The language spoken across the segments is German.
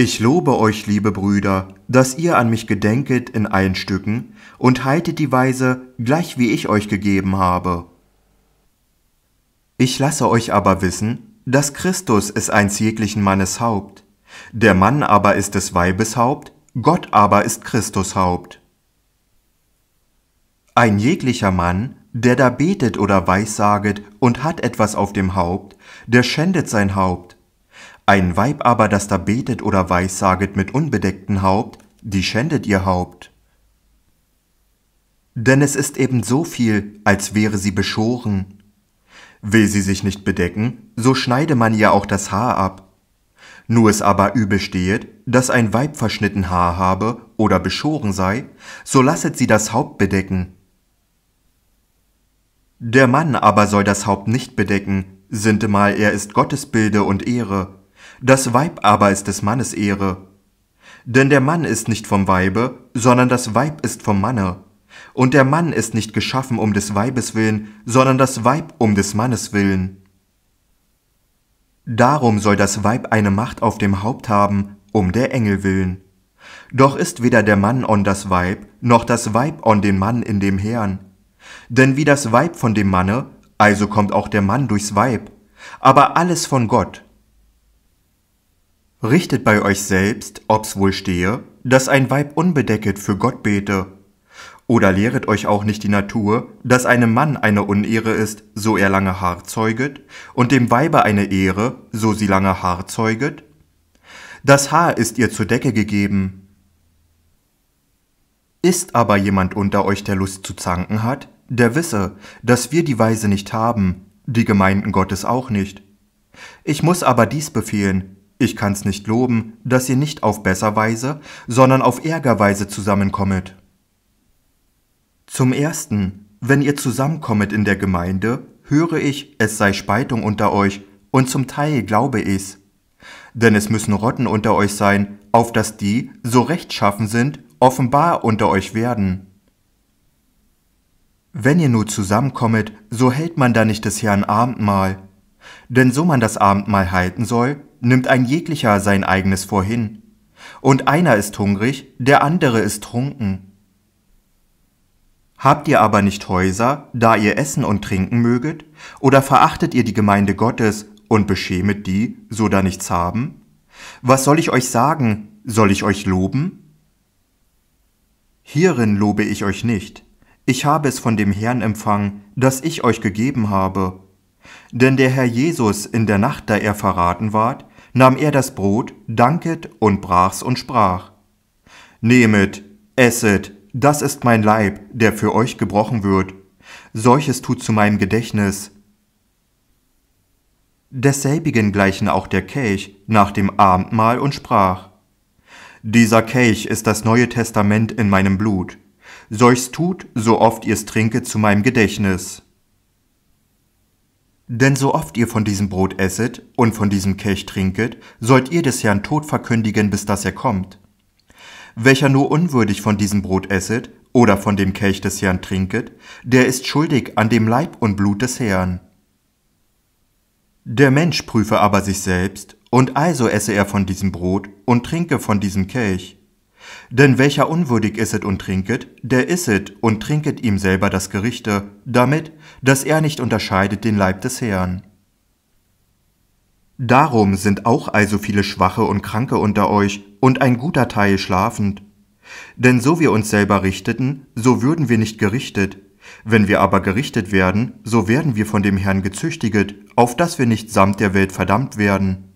Ich lobe euch, liebe Brüder, dass ihr an mich gedenket in allen Stücken und haltet die Weise, gleich wie ich euch gegeben habe. Ich lasse euch aber wissen, dass Christus ist eins jeglichen Mannes Haupt, der Mann aber ist des Weibes Haupt, Gott aber ist Christus Haupt. Ein jeglicher Mann, der da betet oder weissaget und hat etwas auf dem Haupt, der schändet sein Haupt, ein Weib aber, das da betet oder weissaget mit unbedecktem Haupt, die schändet ihr Haupt. Denn es ist eben so viel, als wäre sie beschoren. Will sie sich nicht bedecken, so schneide man ihr auch das Haar ab. Nur es aber übel stehet, dass ein Weib verschnitten Haar habe oder beschoren sei, so lasset sie das Haupt bedecken. Der Mann aber soll das Haupt nicht bedecken, sintemal er ist Gottes Bilde und Ehre, das Weib aber ist des Mannes Ehre. Denn der Mann ist nicht vom Weibe, sondern das Weib ist vom Manne. Und der Mann ist nicht geschaffen um des Weibes willen, sondern das Weib um des Mannes willen. Darum soll das Weib eine Macht auf dem Haupt haben, um der Engel willen. Doch ist weder der Mann on das Weib, noch das Weib on den Mann in dem Herrn. Denn wie das Weib von dem Manne, also kommt auch der Mann durchs Weib, aber alles von Gott. Richtet bei euch selbst, ob's wohl stehe, dass ein Weib unbedecket für Gott bete. Oder lehret euch auch nicht die Natur, dass einem Mann eine Unehre ist, so er lange Haar zeuget, und dem Weibe eine Ehre, so sie lange Haar zeuget? Das Haar ist ihr zur Decke gegeben. Ist aber jemand unter euch, der Lust zu zanken hat, der wisse, dass wir die Weise nicht haben, die Gemeinden Gottes auch nicht. Ich muss aber dies befehlen, ich kann's nicht loben, dass ihr nicht auf Besserweise, sondern auf Ärgerweise zusammenkommet. Zum ersten, wenn ihr zusammenkommet in der Gemeinde, höre ich, es sei Spaltung unter euch, und zum Teil glaube ich's. Denn es müssen Rotten unter euch sein, auf dass die, so rechtschaffen sind, offenbar unter euch werden. Wenn ihr nur zusammenkommet, so hält man da nicht des Herrn Abendmahl. Denn so man das Abendmahl halten soll, nimmt ein jeglicher sein eigenes vorhin. Und einer ist hungrig, der andere ist trunken. Habt ihr aber nicht Häuser, da ihr essen und trinken möget? Oder verachtet ihr die Gemeinde Gottes und beschämet die, so da nichts haben? Was soll ich euch sagen? Soll ich euch loben? Hierin lobe ich euch nicht. Ich habe es von dem Herrn empfangen, das ich euch gegeben habe. Denn der Herr Jesus in der Nacht, da er verraten ward, nahm er das Brot, danket und brach's und sprach, Nehmet, esset, das ist mein Leib, der für euch gebrochen wird. Solches tut zu meinem Gedächtnis. Desselbigen gleichen auch der Kelch nach dem Abendmahl und sprach, Dieser Kelch ist das Neue Testament in meinem Blut. Solch's tut, so oft ihr's trinket, zu meinem Gedächtnis. Denn so oft ihr von diesem Brot esset und von diesem Kelch trinket, sollt ihr des Herrn Tod verkündigen, bis das er kommt. Welcher nur unwürdig von diesem Brot esset oder von dem Kelch des Herrn trinket, der ist schuldig an dem Leib und Blut des Herrn. Der Mensch prüfe aber sich selbst, und also esse er von diesem Brot und trinke von diesem Kelch. Denn welcher unwürdig isset und trinket, der isset und trinket ihm selber das Gerichte, damit, dass er nicht unterscheidet den Leib des Herrn. Darum sind auch also viele Schwache und Kranke unter euch und ein guter Teil schlafend. Denn so wir uns selber richteten, so würden wir nicht gerichtet. Wenn wir aber gerichtet werden, so werden wir von dem Herrn gezüchtiget, auf dass wir nicht samt der Welt verdammt werden.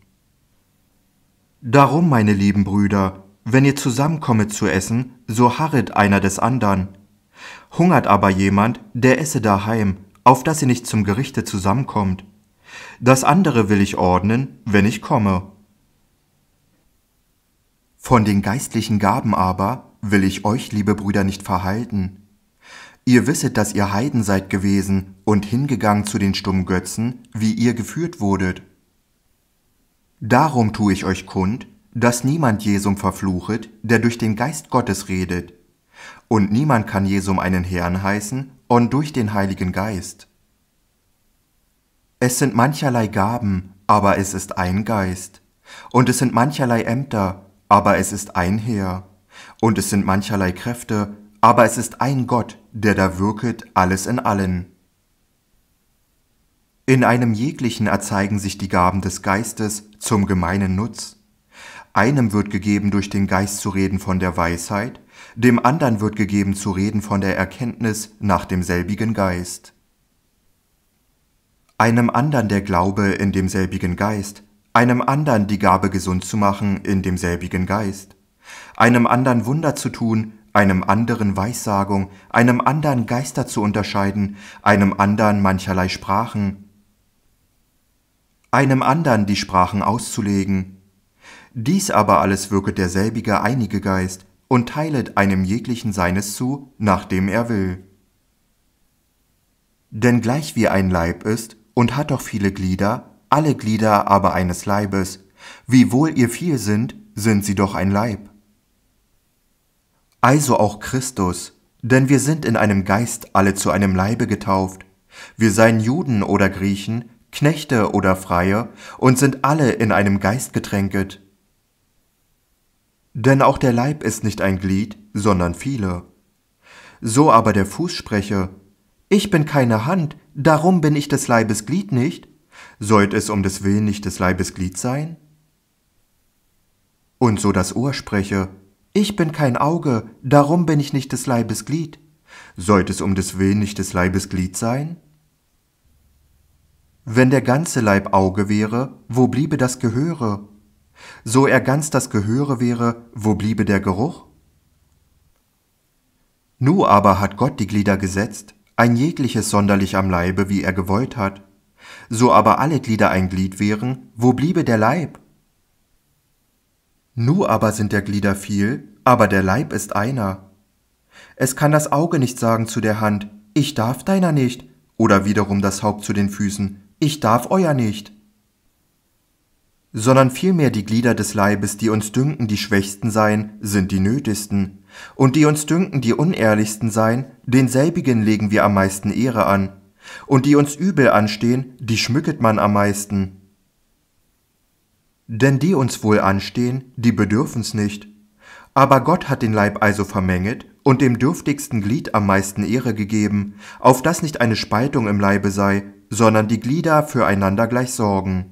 Darum, meine lieben Brüder, wenn ihr zusammenkommet zu essen, so harret einer des andern. Hungert aber jemand, der esse daheim, auf dass ihr nicht zum Gerichte zusammenkommt. Das andere will ich ordnen, wenn ich komme. Von den geistlichen Gaben aber will ich euch, liebe Brüder, nicht verhalten. Ihr wisset, dass ihr Heiden seid gewesen und hingegangen zu den stummen Götzen, wie ihr geführt wurdet. Darum tue ich euch kund, dass niemand Jesum verfluchet, der durch den Geist Gottes redet. Und niemand kann Jesum einen Herrn heißen und durch den Heiligen Geist. Es sind mancherlei Gaben, aber es ist ein Geist. Und es sind mancherlei Ämter, aber es ist ein Herr. Und es sind mancherlei Kräfte, aber es ist ein Gott, der da wirket alles in allen. In einem jeglichen erzeigen sich die Gaben des Geistes zum gemeinen Nutz einem wird gegeben, durch den Geist zu reden von der Weisheit, dem anderen wird gegeben zu reden von der Erkenntnis nach dem selbigen Geist. Einem anderen der Glaube in demselbigen Geist, einem anderen die Gabe gesund zu machen in demselbigen Geist, einem anderen Wunder zu tun, einem anderen Weissagung, einem anderen Geister zu unterscheiden, einem anderen mancherlei Sprachen, einem anderen die Sprachen auszulegen, dies aber alles wirket derselbige einige Geist und teilet einem jeglichen seines zu, nachdem er will. Denn gleichwie ein Leib ist und hat doch viele Glieder, alle Glieder aber eines Leibes, wiewohl ihr viel sind, sind sie doch ein Leib. Also auch Christus, denn wir sind in einem Geist alle zu einem Leibe getauft, wir seien Juden oder Griechen, Knechte oder Freie, und sind alle in einem Geist getränket. Denn auch der Leib ist nicht ein Glied, sondern viele. So aber der Fuß spreche, ich bin keine Hand, darum bin ich des Leibes Glied nicht, sollt es um des Willen nicht des Leibes Glied sein? Und so das Ohr spreche, ich bin kein Auge, darum bin ich nicht des Leibes Glied, sollt es um des Willen nicht des Leibes Glied sein? Wenn der ganze Leib Auge wäre, wo bliebe das Gehöre? So er ganz das Gehöre wäre, wo bliebe der Geruch? Nu aber hat Gott die Glieder gesetzt, ein jegliches sonderlich am Leibe, wie er gewollt hat. So aber alle Glieder ein Glied wären, wo bliebe der Leib? Nu aber sind der Glieder viel, aber der Leib ist einer. Es kann das Auge nicht sagen zu der Hand, ich darf deiner nicht, oder wiederum das Haupt zu den Füßen, ich darf euer nicht sondern vielmehr die Glieder des Leibes, die uns dünken, die schwächsten seien, sind die nötigsten, und die uns dünken, die unehrlichsten seien, denselbigen legen wir am meisten Ehre an, und die uns übel anstehen, die schmücket man am meisten. Denn die uns wohl anstehen, die bedürfen's nicht. Aber Gott hat den Leib also vermenget und dem dürftigsten Glied am meisten Ehre gegeben, auf das nicht eine Spaltung im Leibe sei, sondern die Glieder füreinander gleich sorgen.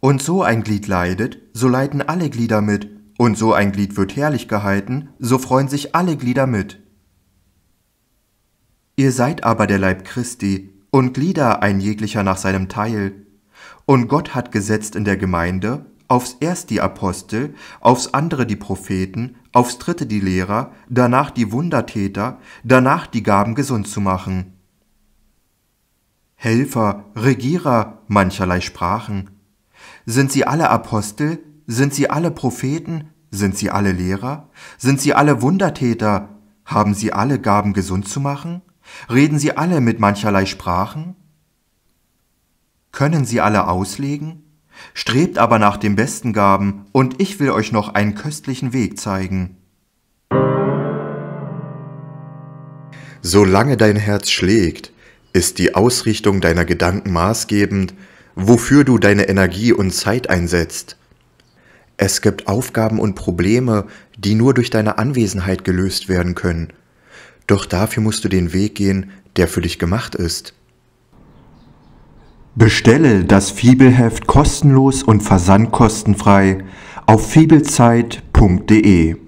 Und so ein Glied leidet, so leiden alle Glieder mit, und so ein Glied wird herrlich gehalten, so freuen sich alle Glieder mit. Ihr seid aber der Leib Christi, und Glieder ein jeglicher nach seinem Teil. Und Gott hat gesetzt in der Gemeinde, aufs erst die Apostel, aufs andere die Propheten, aufs dritte die Lehrer, danach die Wundertäter, danach die Gaben gesund zu machen. Helfer, Regierer mancherlei Sprachen sind sie alle Apostel? Sind sie alle Propheten? Sind sie alle Lehrer? Sind sie alle Wundertäter? Haben sie alle Gaben gesund zu machen? Reden sie alle mit mancherlei Sprachen? Können sie alle auslegen? Strebt aber nach den besten Gaben, und ich will euch noch einen köstlichen Weg zeigen. Solange dein Herz schlägt, ist die Ausrichtung deiner Gedanken maßgebend wofür du deine Energie und Zeit einsetzt. Es gibt Aufgaben und Probleme, die nur durch deine Anwesenheit gelöst werden können. Doch dafür musst du den Weg gehen, der für dich gemacht ist. Bestelle das Fibelheft kostenlos und versandkostenfrei auf fibelzeit.de